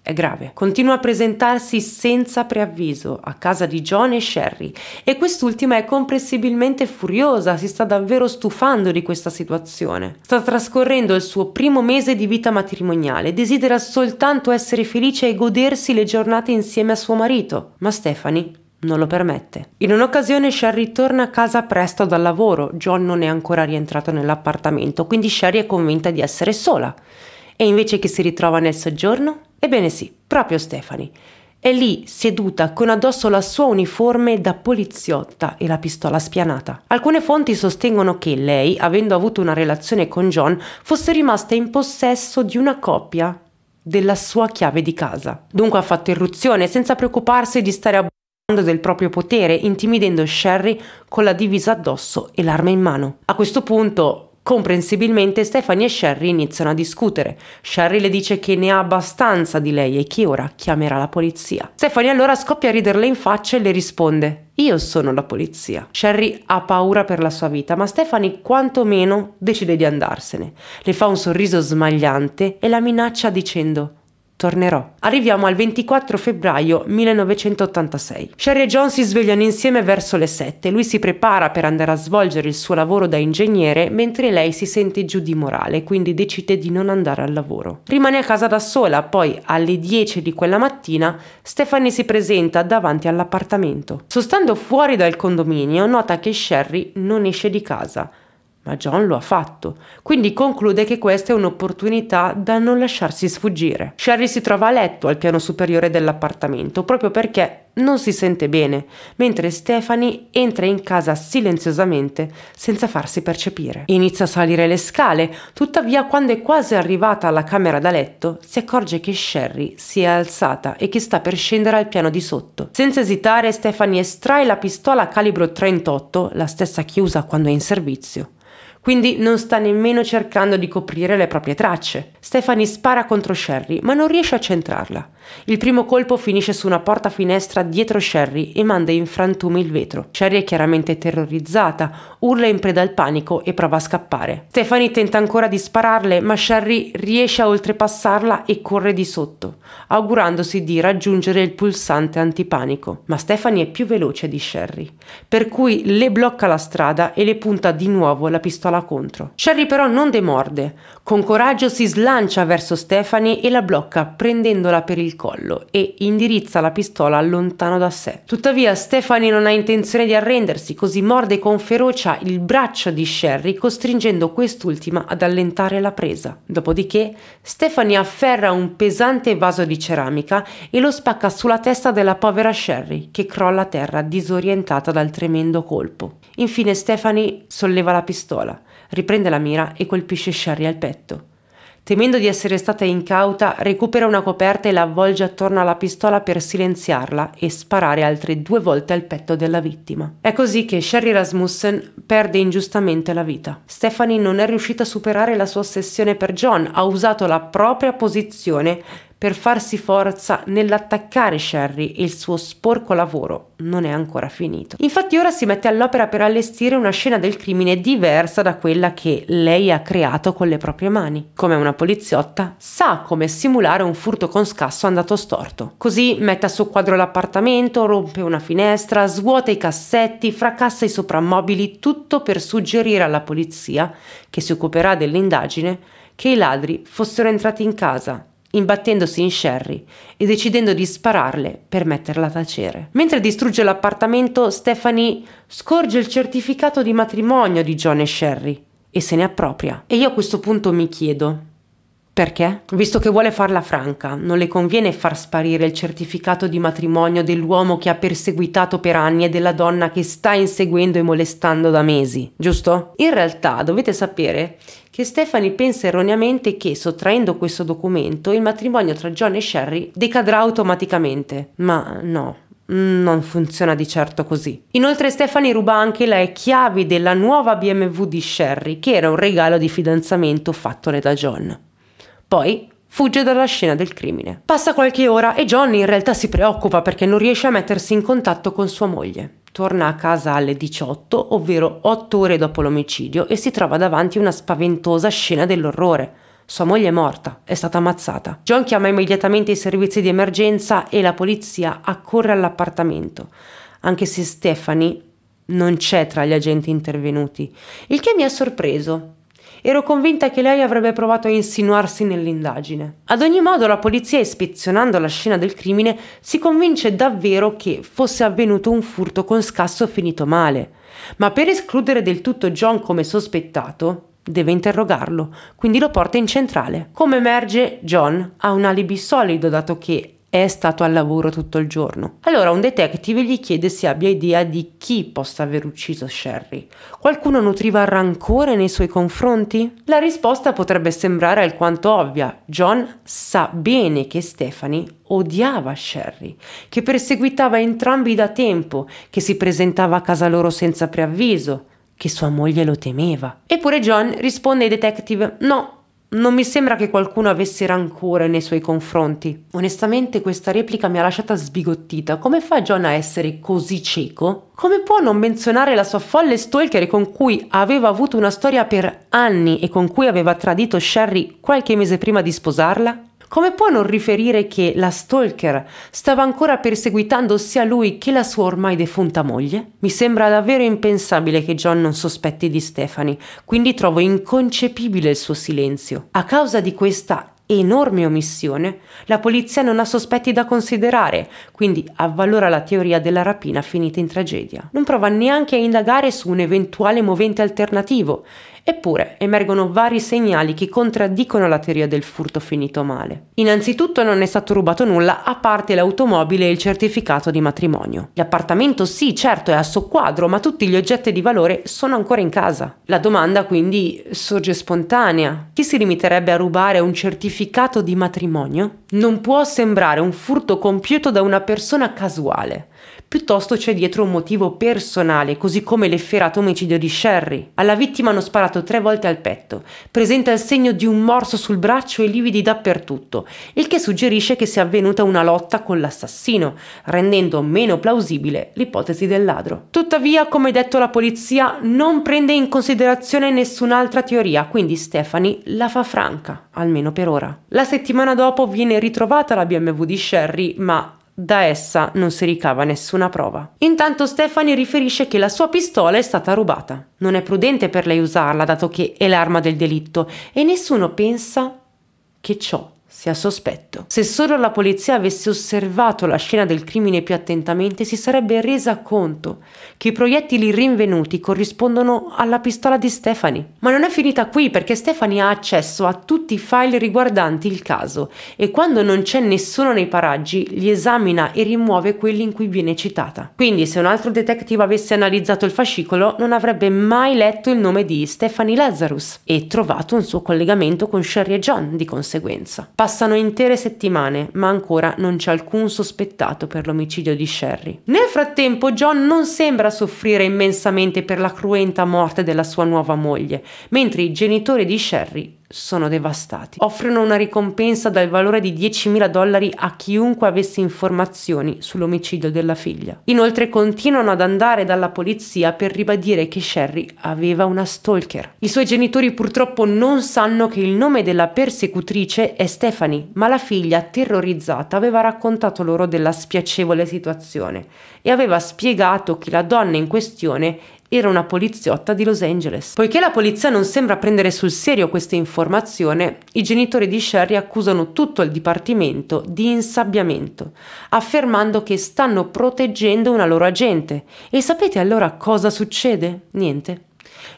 È grave. Continua a presentarsi senza preavviso a casa di John e Sherry e quest'ultima è comprensibilmente furiosa, si sta davvero stufando di questa situazione. Sta trascorrendo il suo primo mese di vita matrimoniale, desidera soltanto essere felice e godersi le giornate insieme a suo marito, ma Stephanie non lo permette. In un'occasione Sherry torna a casa presto dal lavoro, John non è ancora rientrato nell'appartamento, quindi Sherry è convinta di essere sola. E invece che si ritrova nel soggiorno? Ebbene sì, proprio Stefani. È lì, seduta, con addosso la sua uniforme da poliziotta e la pistola spianata. Alcune fonti sostengono che lei, avendo avuto una relazione con John, fosse rimasta in possesso di una copia della sua chiave di casa. Dunque ha fatto irruzione, senza preoccuparsi di stare abusando del proprio potere, intimidendo Sherry con la divisa addosso e l'arma in mano. A questo punto Comprensibilmente Stefani e Sherry iniziano a discutere. Sherry le dice che ne ha abbastanza di lei e che ora chiamerà la polizia. Stefani allora scoppia a riderle in faccia e le risponde io sono la polizia. Sherry ha paura per la sua vita, ma Stephanie quantomeno decide di andarsene. Le fa un sorriso smagliante e la minaccia dicendo tornerò. Arriviamo al 24 febbraio 1986. Sherry e John si svegliano insieme verso le 7. Lui si prepara per andare a svolgere il suo lavoro da ingegnere, mentre lei si sente giù di morale, quindi decide di non andare al lavoro. Rimane a casa da sola, poi alle 10 di quella mattina Stephanie si presenta davanti all'appartamento. Sostando fuori dal condominio, nota che Sherry non esce di casa ma John lo ha fatto, quindi conclude che questa è un'opportunità da non lasciarsi sfuggire. Sherry si trova a letto al piano superiore dell'appartamento proprio perché non si sente bene, mentre Stephanie entra in casa silenziosamente senza farsi percepire. Inizia a salire le scale, tuttavia quando è quasi arrivata alla camera da letto si accorge che Sherry si è alzata e che sta per scendere al piano di sotto. Senza esitare Stephanie estrae la pistola calibro 38, la stessa chiusa quando è in servizio quindi non sta nemmeno cercando di coprire le proprie tracce. Stephanie spara contro Sherry, ma non riesce a centrarla. Il primo colpo finisce su una porta-finestra dietro Sherry e manda in frantumi il vetro. Sherry è chiaramente terrorizzata, urla in preda al panico e prova a scappare. Stephanie tenta ancora di spararle, ma Sherry riesce a oltrepassarla e corre di sotto, augurandosi di raggiungere il pulsante antipanico. Ma Stephanie è più veloce di Sherry, per cui le blocca la strada e le punta di nuovo la pistola contro. Sherry però non demorde, con coraggio si slancia verso Stephanie e la blocca prendendola per il collo e indirizza la pistola lontano da sé. Tuttavia Stephanie non ha intenzione di arrendersi, così morde con ferocia il braccio di Sherry costringendo quest'ultima ad allentare la presa. Dopodiché Stephanie afferra un pesante vaso di ceramica e lo spacca sulla testa della povera Sherry che crolla a terra disorientata dal tremendo colpo. Infine Stephanie solleva la pistola riprende la mira e colpisce Sherry al petto. Temendo di essere stata incauta, recupera una coperta e la avvolge attorno alla pistola per silenziarla e sparare altre due volte al petto della vittima. È così che Sherry Rasmussen perde ingiustamente la vita. Stephanie non è riuscita a superare la sua ossessione per John, ha usato la propria posizione per farsi forza nell'attaccare Sherry e il suo sporco lavoro non è ancora finito. Infatti ora si mette all'opera per allestire una scena del crimine diversa da quella che lei ha creato con le proprie mani. Come una poliziotta, sa come simulare un furto con scasso andato storto. Così mette a suo quadro l'appartamento, rompe una finestra, svuota i cassetti, fracassa i soprammobili, tutto per suggerire alla polizia, che si occuperà dell'indagine, che i ladri fossero entrati in casa imbattendosi in Sherry e decidendo di spararle per metterla a tacere. Mentre distrugge l'appartamento, Stephanie scorge il certificato di matrimonio di John e Sherry e se ne appropria. E io a questo punto mi chiedo, perché? Visto che vuole farla franca, non le conviene far sparire il certificato di matrimonio dell'uomo che ha perseguitato per anni e della donna che sta inseguendo e molestando da mesi, giusto? In realtà dovete sapere che Stefani pensa erroneamente che, sottraendo questo documento, il matrimonio tra John e Sherry decadrà automaticamente. Ma no, non funziona di certo così. Inoltre Stefani ruba anche le chiavi della nuova BMW di Sherry, che era un regalo di fidanzamento fattole da John. Poi fugge dalla scena del crimine. Passa qualche ora e Johnny in realtà si preoccupa perché non riesce a mettersi in contatto con sua moglie. Torna a casa alle 18, ovvero 8 ore dopo l'omicidio, e si trova davanti a una spaventosa scena dell'orrore. Sua moglie è morta, è stata ammazzata. John chiama immediatamente i servizi di emergenza e la polizia accorre all'appartamento, anche se Stephanie non c'è tra gli agenti intervenuti, il che mi ha sorpreso, Ero convinta che lei avrebbe provato a insinuarsi nell'indagine. Ad ogni modo la polizia, ispezionando la scena del crimine, si convince davvero che fosse avvenuto un furto con scasso finito male. Ma per escludere del tutto John come sospettato, deve interrogarlo, quindi lo porta in centrale. Come emerge, John ha un alibi solido dato che è stato al lavoro tutto il giorno. Allora un detective gli chiede se abbia idea di chi possa aver ucciso Sherry. Qualcuno nutriva rancore nei suoi confronti? La risposta potrebbe sembrare alquanto ovvia. John sa bene che Stephanie odiava Sherry, che perseguitava entrambi da tempo, che si presentava a casa loro senza preavviso, che sua moglie lo temeva. Eppure John risponde ai detective: No, non mi sembra che qualcuno avesse rancore nei suoi confronti. Onestamente questa replica mi ha lasciata sbigottita. Come fa John a essere così cieco? Come può non menzionare la sua folle stalker con cui aveva avuto una storia per anni e con cui aveva tradito Sherry qualche mese prima di sposarla? Come può non riferire che la stalker stava ancora perseguitando sia lui che la sua ormai defunta moglie? Mi sembra davvero impensabile che John non sospetti di Stephanie, quindi trovo inconcepibile il suo silenzio. A causa di questa enorme omissione, la polizia non ha sospetti da considerare, quindi avvalora la teoria della rapina finita in tragedia. Non prova neanche a indagare su un eventuale movente alternativo Eppure emergono vari segnali che contraddicono la teoria del furto finito male. Innanzitutto non è stato rubato nulla a parte l'automobile e il certificato di matrimonio. L'appartamento sì, certo, è a soqquadro, ma tutti gli oggetti di valore sono ancora in casa. La domanda quindi sorge spontanea. Chi si limiterebbe a rubare un certificato di matrimonio? Non può sembrare un furto compiuto da una persona casuale piuttosto c'è dietro un motivo personale, così come l'efferato omicidio di Sherry. Alla vittima hanno sparato tre volte al petto, presenta il segno di un morso sul braccio e lividi dappertutto, il che suggerisce che sia avvenuta una lotta con l'assassino, rendendo meno plausibile l'ipotesi del ladro. Tuttavia, come detto, la polizia non prende in considerazione nessun'altra teoria, quindi Stephanie la fa franca, almeno per ora. La settimana dopo viene ritrovata la BMW di Sherry, ma da essa non si ricava nessuna prova. Intanto Stephanie riferisce che la sua pistola è stata rubata. Non è prudente per lei usarla dato che è l'arma del delitto e nessuno pensa che ciò sia sospetto. Se solo la polizia avesse osservato la scena del crimine più attentamente, si sarebbe resa conto che i proiettili rinvenuti corrispondono alla pistola di Stefani. Ma non è finita qui perché Stefani ha accesso a tutti i file riguardanti il caso e quando non c'è nessuno nei paraggi li esamina e rimuove quelli in cui viene citata. Quindi se un altro detective avesse analizzato il fascicolo non avrebbe mai letto il nome di Stefani Lazarus e trovato un suo collegamento con Sherry e John di conseguenza. Passano intere settimane, ma ancora non c'è alcun sospettato per l'omicidio di Sherry. Nel frattempo John non sembra soffrire immensamente per la cruenta morte della sua nuova moglie, mentre i genitori di Sherry sono devastati. Offrono una ricompensa dal valore di 10.000 dollari a chiunque avesse informazioni sull'omicidio della figlia. Inoltre continuano ad andare dalla polizia per ribadire che Sherry aveva una stalker. I suoi genitori purtroppo non sanno che il nome della persecutrice è Stephanie, ma la figlia terrorizzata aveva raccontato loro della spiacevole situazione e aveva spiegato che la donna in questione era una poliziotta di Los Angeles. Poiché la polizia non sembra prendere sul serio questa informazione, i genitori di Sherry accusano tutto il dipartimento di insabbiamento, affermando che stanno proteggendo una loro agente. E sapete allora cosa succede? Niente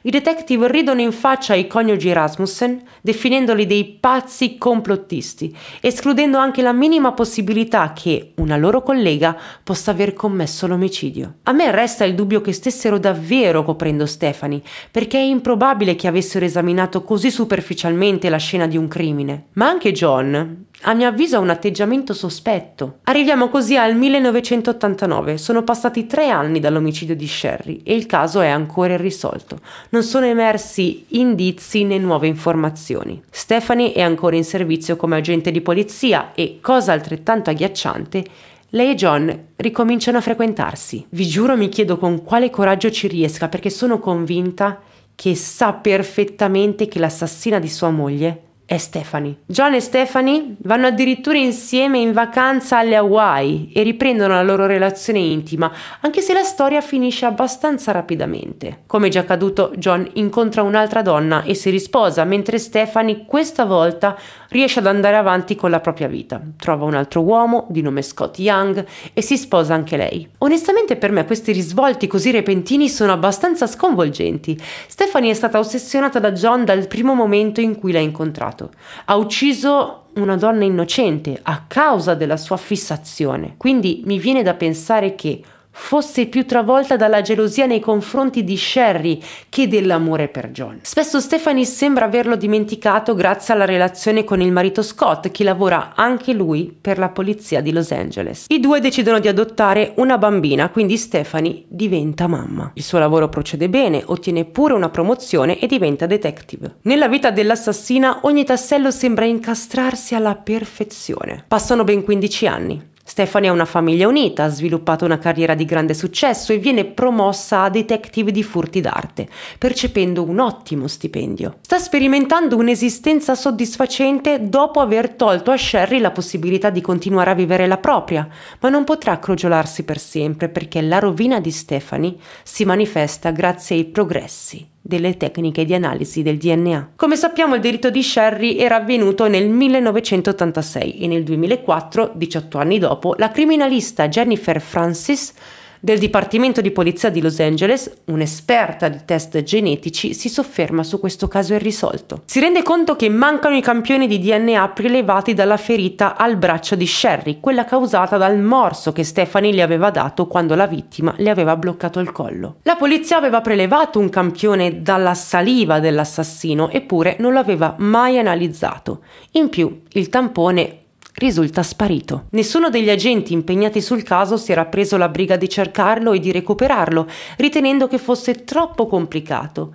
i detective ridono in faccia ai coniugi Rasmussen, definendoli dei pazzi complottisti, escludendo anche la minima possibilità che una loro collega possa aver commesso l'omicidio. A me resta il dubbio che stessero davvero coprendo Stefani, perché è improbabile che avessero esaminato così superficialmente la scena di un crimine. Ma anche John, a mio avviso ha un atteggiamento sospetto. Arriviamo così al 1989, sono passati tre anni dall'omicidio di Sherry e il caso è ancora irrisolto. Non sono emersi indizi né nuove informazioni. Stephanie è ancora in servizio come agente di polizia e, cosa altrettanto agghiacciante, lei e John ricominciano a frequentarsi. Vi giuro mi chiedo con quale coraggio ci riesca perché sono convinta che sa perfettamente che l'assassina di sua moglie e Stephanie. John e Stephanie vanno addirittura insieme in vacanza alle Hawaii e riprendono la loro relazione intima, anche se la storia finisce abbastanza rapidamente. Come già accaduto, John incontra un'altra donna e si risposa, mentre Stephanie questa volta riesce ad andare avanti con la propria vita. Trova un altro uomo di nome Scott Young e si sposa anche lei. Onestamente per me questi risvolti così repentini sono abbastanza sconvolgenti. Stephanie è stata ossessionata da John dal primo momento in cui l'ha incontrato stato. Ha ucciso una donna innocente a causa della sua fissazione. Quindi mi viene da pensare che fosse più travolta dalla gelosia nei confronti di Sherry che dell'amore per John. Spesso Stephanie sembra averlo dimenticato grazie alla relazione con il marito Scott, che lavora anche lui per la polizia di Los Angeles. I due decidono di adottare una bambina, quindi Stephanie diventa mamma. Il suo lavoro procede bene, ottiene pure una promozione e diventa detective. Nella vita dell'assassina ogni tassello sembra incastrarsi alla perfezione. Passano ben 15 anni. Stephanie ha una famiglia unita, ha sviluppato una carriera di grande successo e viene promossa a detective di furti d'arte, percependo un ottimo stipendio. Sta sperimentando un'esistenza soddisfacente dopo aver tolto a Sherry la possibilità di continuare a vivere la propria, ma non potrà crogiolarsi per sempre perché la rovina di Stephanie si manifesta grazie ai progressi delle tecniche di analisi del DNA. Come sappiamo il delitto di Sherry era avvenuto nel 1986 e nel 2004, 18 anni dopo, la criminalista Jennifer Francis del Dipartimento di Polizia di Los Angeles, un'esperta di test genetici, si sofferma su questo caso irrisolto. Si rende conto che mancano i campioni di DNA prelevati dalla ferita al braccio di Sherry, quella causata dal morso che Stephanie le aveva dato quando la vittima le aveva bloccato il collo. La polizia aveva prelevato un campione dalla saliva dell'assassino, eppure non lo aveva mai analizzato. In più, il tampone risulta sparito. Nessuno degli agenti impegnati sul caso si era preso la briga di cercarlo e di recuperarlo, ritenendo che fosse troppo complicato.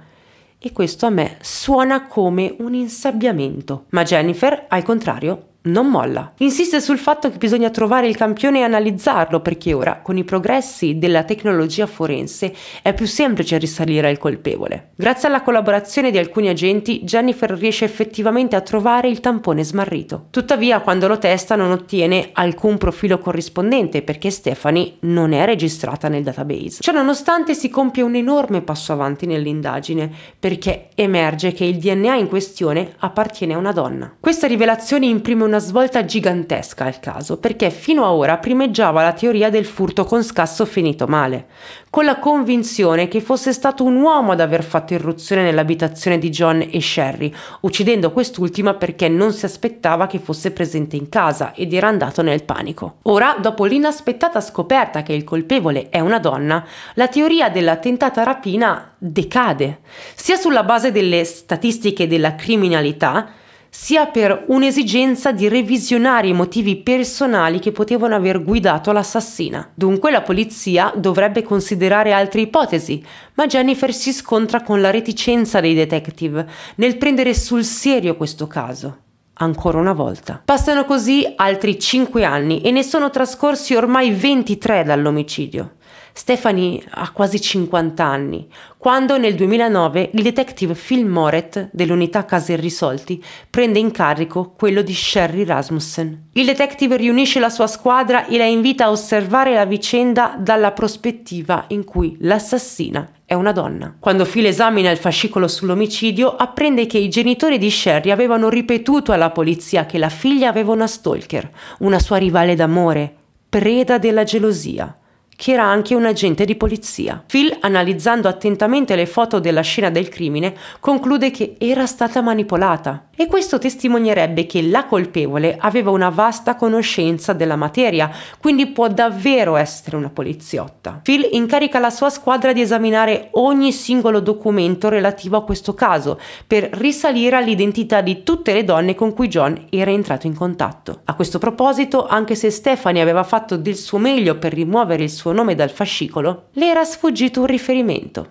E questo a me suona come un insabbiamento. Ma Jennifer, al contrario, non molla. Insiste sul fatto che bisogna trovare il campione e analizzarlo perché ora, con i progressi della tecnologia forense, è più semplice risalire al colpevole. Grazie alla collaborazione di alcuni agenti, Jennifer riesce effettivamente a trovare il tampone smarrito. Tuttavia, quando lo testa non ottiene alcun profilo corrispondente perché Stephanie non è registrata nel database. Ciononostante si compie un enorme passo avanti nell'indagine perché emerge che il DNA in questione appartiene a una donna. Questa rivelazione imprime una una svolta gigantesca al caso, perché fino a ora primeggiava la teoria del furto con scasso finito male, con la convinzione che fosse stato un uomo ad aver fatto irruzione nell'abitazione di John e Sherry, uccidendo quest'ultima perché non si aspettava che fosse presente in casa ed era andato nel panico. Ora, dopo l'inaspettata scoperta che il colpevole è una donna, la teoria della tentata rapina decade, sia sulla base delle statistiche della criminalità, sia per un'esigenza di revisionare i motivi personali che potevano aver guidato l'assassina. Dunque la polizia dovrebbe considerare altre ipotesi, ma Jennifer si scontra con la reticenza dei detective nel prendere sul serio questo caso ancora una volta. Passano così altri 5 anni e ne sono trascorsi ormai 23 dall'omicidio. Stephanie ha quasi 50 anni, quando nel 2009 il detective Phil Moret dell'unità casi irrisolti prende in carico quello di Sherry Rasmussen. Il detective riunisce la sua squadra e la invita a osservare la vicenda dalla prospettiva in cui l'assassina è una donna. Quando Phil esamina il fascicolo sull'omicidio, apprende che i genitori di Sherry avevano ripetuto alla polizia che la figlia aveva una stalker, una sua rivale d'amore, preda della gelosia che era anche un agente di polizia. Phil, analizzando attentamente le foto della scena del crimine, conclude che era stata manipolata. E questo testimonierebbe che la colpevole aveva una vasta conoscenza della materia, quindi può davvero essere una poliziotta. Phil incarica la sua squadra di esaminare ogni singolo documento relativo a questo caso, per risalire all'identità di tutte le donne con cui John era entrato in contatto. A questo proposito, anche se Stephanie aveva fatto del suo meglio per rimuovere il suo suo nome dal fascicolo, le era sfuggito un riferimento.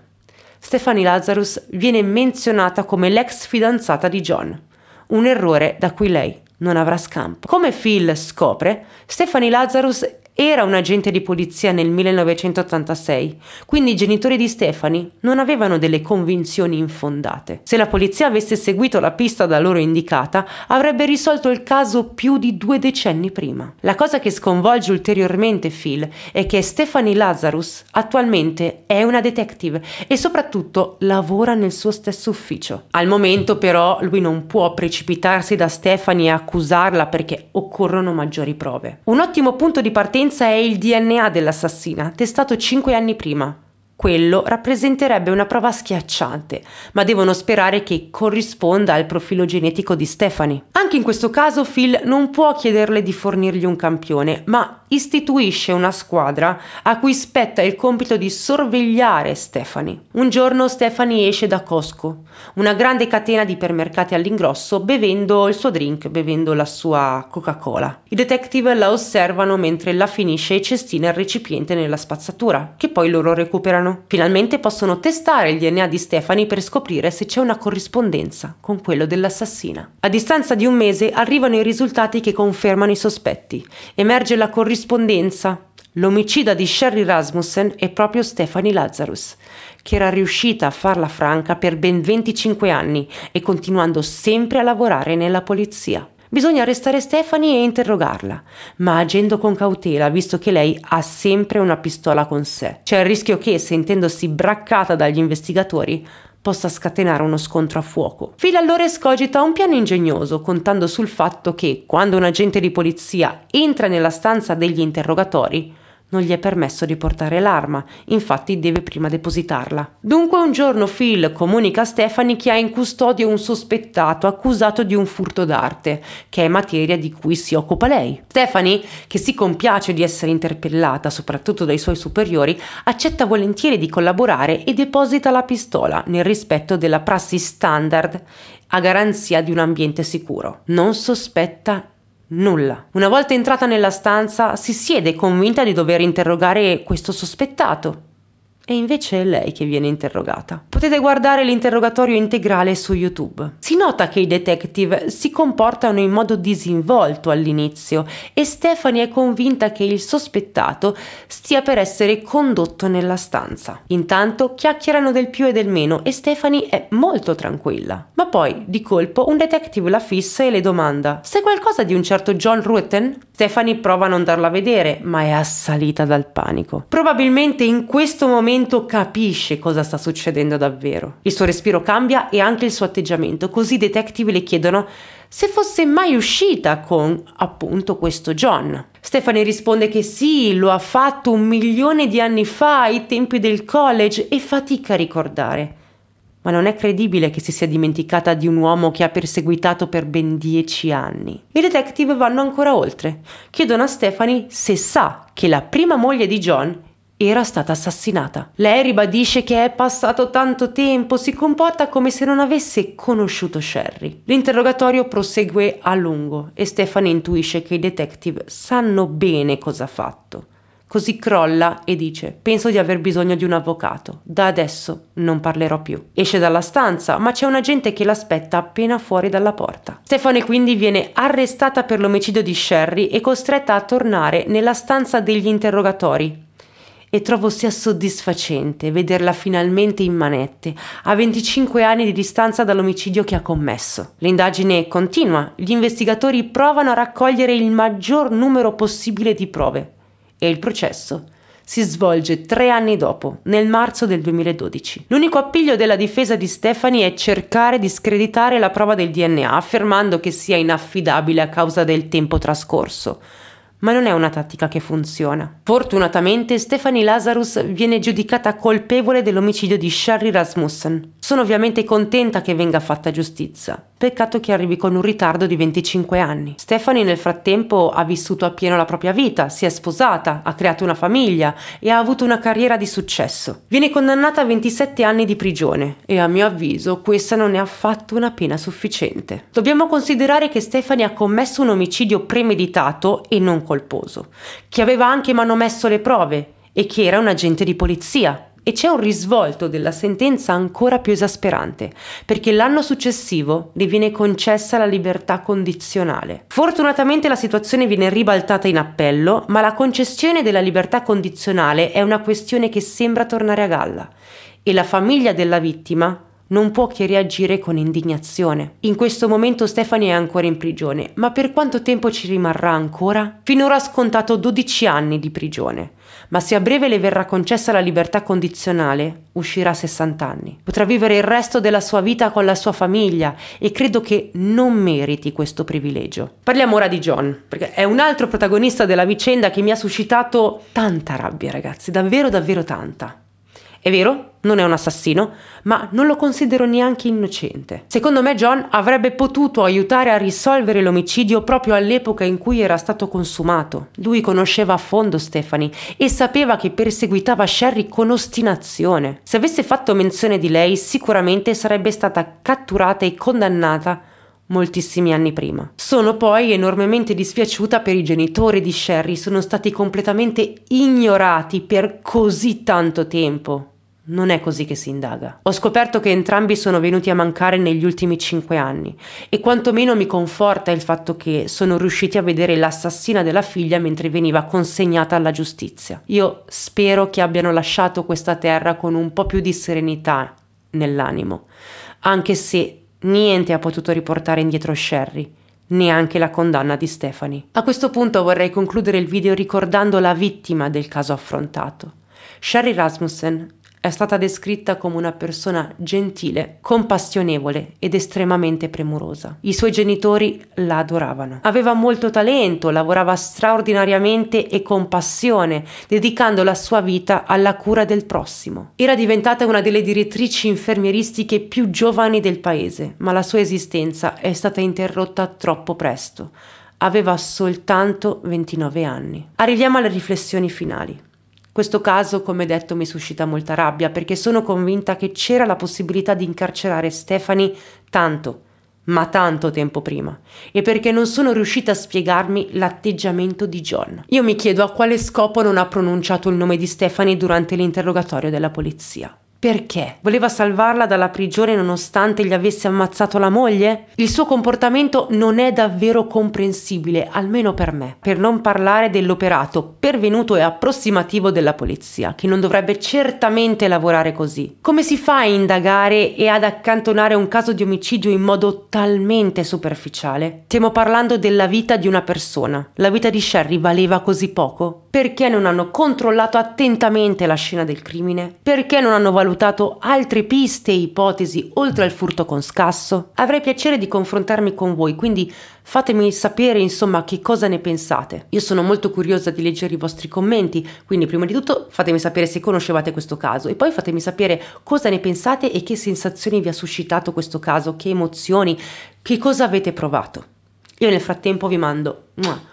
Stefani Lazarus viene menzionata come l'ex fidanzata di John, un errore da cui lei non avrà scampo. Come Phil scopre, Stefani Lazarus era un agente di polizia nel 1986, quindi i genitori di Stefani non avevano delle convinzioni infondate. Se la polizia avesse seguito la pista da loro indicata, avrebbe risolto il caso più di due decenni prima. La cosa che sconvolge ulteriormente Phil è che Stephanie Lazarus attualmente è una detective e soprattutto lavora nel suo stesso ufficio. Al momento però lui non può precipitarsi da Stephanie e accusarla perché occorrono maggiori prove. Un ottimo punto di partenza violenza è il DNA dell'assassina, testato 5 anni prima. Quello rappresenterebbe una prova schiacciante, ma devono sperare che corrisponda al profilo genetico di Stephanie. Anche in questo caso Phil non può chiederle di fornirgli un campione, ma istituisce una squadra a cui spetta il compito di sorvegliare Stephanie. Un giorno Stephanie esce da Costco, una grande catena di ipermercati all'ingrosso, bevendo il suo drink, bevendo la sua Coca-Cola. I detective la osservano mentre la finisce e cestina il recipiente nella spazzatura, che poi loro recuperano strano. Finalmente possono testare il DNA di Stefani per scoprire se c'è una corrispondenza con quello dell'assassina. A distanza di un mese arrivano i risultati che confermano i sospetti. Emerge la corrispondenza. L'omicida di Sherry Rasmussen è proprio Stefani Lazarus, che era riuscita a farla franca per ben 25 anni e continuando sempre a lavorare nella polizia. Bisogna arrestare Stefani e interrogarla, ma agendo con cautela, visto che lei ha sempre una pistola con sé. C'è il rischio che, sentendosi braccata dagli investigatori, possa scatenare uno scontro a fuoco. Phil allora escogita un piano ingegnoso, contando sul fatto che, quando un agente di polizia entra nella stanza degli interrogatori, non gli è permesso di portare l'arma, infatti deve prima depositarla. Dunque un giorno Phil comunica a Stephanie che ha in custodia un sospettato accusato di un furto d'arte, che è materia di cui si occupa lei. Stephanie, che si compiace di essere interpellata soprattutto dai suoi superiori, accetta volentieri di collaborare e deposita la pistola nel rispetto della prassi standard a garanzia di un ambiente sicuro. Non sospetta Nulla. Una volta entrata nella stanza, si siede convinta di dover interrogare questo sospettato. È invece lei che viene interrogata. Potete guardare l'interrogatorio integrale su YouTube. Si nota che i detective si comportano in modo disinvolto all'inizio e Stephanie è convinta che il sospettato stia per essere condotto nella stanza. Intanto chiacchierano del più e del meno e Stephanie è molto tranquilla. Ma poi, di colpo, un detective la fissa e le domanda: "Sai qualcosa di un certo John Ruetten?" Stephanie prova a non darla a vedere, ma è assalita dal panico. Probabilmente in questo momento momento capisce cosa sta succedendo davvero. Il suo respiro cambia e anche il suo atteggiamento, così i detective le chiedono se fosse mai uscita con, appunto, questo John. Stephanie risponde che sì, lo ha fatto un milione di anni fa, ai tempi del college, e fatica a ricordare. Ma non è credibile che si sia dimenticata di un uomo che ha perseguitato per ben dieci anni. I detective vanno ancora oltre. Chiedono a Stephanie se sa che la prima moglie di John era stata assassinata. Lei ribadisce che è passato tanto tempo, si comporta come se non avesse conosciuto Sherry. L'interrogatorio prosegue a lungo e Stefani intuisce che i detective sanno bene cosa ha fatto. Così crolla e dice: Penso di aver bisogno di un avvocato. Da adesso non parlerò più. Esce dalla stanza, ma c'è un agente che l'aspetta appena fuori dalla porta. Stefani quindi viene arrestata per l'omicidio di Sherry e costretta a tornare nella stanza degli interrogatori, e trovo sia soddisfacente vederla finalmente in manette, a 25 anni di distanza dall'omicidio che ha commesso. L'indagine continua, gli investigatori provano a raccogliere il maggior numero possibile di prove e il processo si svolge tre anni dopo, nel marzo del 2012. L'unico appiglio della difesa di Stefani è cercare di screditare la prova del DNA, affermando che sia inaffidabile a causa del tempo trascorso ma non è una tattica che funziona. Fortunatamente Stephanie Lazarus viene giudicata colpevole dell'omicidio di Sherry Rasmussen. Sono ovviamente contenta che venga fatta giustizia. Peccato che arrivi con un ritardo di 25 anni. Stephanie nel frattempo ha vissuto appieno la propria vita, si è sposata, ha creato una famiglia e ha avuto una carriera di successo. Viene condannata a 27 anni di prigione e a mio avviso questa non è affatto una pena sufficiente. Dobbiamo considerare che Stephanie ha commesso un omicidio premeditato e non colposo, che aveva anche manomesso le prove e che era un agente di polizia. E c'è un risvolto della sentenza ancora più esasperante, perché l'anno successivo le viene concessa la libertà condizionale. Fortunatamente la situazione viene ribaltata in appello, ma la concessione della libertà condizionale è una questione che sembra tornare a galla e la famiglia della vittima non può che reagire con indignazione. In questo momento Stefani è ancora in prigione, ma per quanto tempo ci rimarrà ancora? Finora ha scontato 12 anni di prigione ma se a breve le verrà concessa la libertà condizionale, uscirà a 60 anni. Potrà vivere il resto della sua vita con la sua famiglia e credo che non meriti questo privilegio. Parliamo ora di John, perché è un altro protagonista della vicenda che mi ha suscitato tanta rabbia, ragazzi, davvero davvero tanta. È vero, non è un assassino, ma non lo considero neanche innocente. Secondo me John avrebbe potuto aiutare a risolvere l'omicidio proprio all'epoca in cui era stato consumato. Lui conosceva a fondo Stephanie e sapeva che perseguitava Sherry con ostinazione. Se avesse fatto menzione di lei sicuramente sarebbe stata catturata e condannata moltissimi anni prima. Sono poi enormemente dispiaciuta per i genitori di Sherry, sono stati completamente ignorati per così tanto tempo. Non è così che si indaga. Ho scoperto che entrambi sono venuti a mancare negli ultimi cinque anni e quantomeno mi conforta il fatto che sono riusciti a vedere l'assassina della figlia mentre veniva consegnata alla giustizia. Io spero che abbiano lasciato questa terra con un po' più di serenità nell'animo, anche se niente ha potuto riportare indietro Sherry neanche la condanna di Stefani. A questo punto vorrei concludere il video ricordando la vittima del caso affrontato. Sherry Rasmussen è stata descritta come una persona gentile, compassionevole ed estremamente premurosa. I suoi genitori la adoravano. Aveva molto talento, lavorava straordinariamente e con passione, dedicando la sua vita alla cura del prossimo. Era diventata una delle direttrici infermieristiche più giovani del paese, ma la sua esistenza è stata interrotta troppo presto. Aveva soltanto 29 anni. Arriviamo alle riflessioni finali. Questo caso, come detto, mi suscita molta rabbia perché sono convinta che c'era la possibilità di incarcerare Stefani tanto, ma tanto tempo prima, e perché non sono riuscita a spiegarmi l'atteggiamento di John. Io mi chiedo a quale scopo non ha pronunciato il nome di Stefani durante l'interrogatorio della polizia. Perché? Voleva salvarla dalla prigione nonostante gli avesse ammazzato la moglie? Il suo comportamento non è davvero comprensibile, almeno per me, per non parlare dell'operato pervenuto e approssimativo della polizia, che non dovrebbe certamente lavorare così. Come si fa a indagare e ad accantonare un caso di omicidio in modo talmente superficiale? Stiamo parlando della vita di una persona. La vita di Sherry valeva così poco? Perché non hanno controllato attentamente la scena del crimine? Perché non hanno valutato valutato altre piste e ipotesi oltre al furto con scasso? Avrei piacere di confrontarmi con voi, quindi fatemi sapere insomma che cosa ne pensate. Io sono molto curiosa di leggere i vostri commenti, quindi prima di tutto fatemi sapere se conoscevate questo caso e poi fatemi sapere cosa ne pensate e che sensazioni vi ha suscitato questo caso, che emozioni, che cosa avete provato. Io nel frattempo vi mando... Mua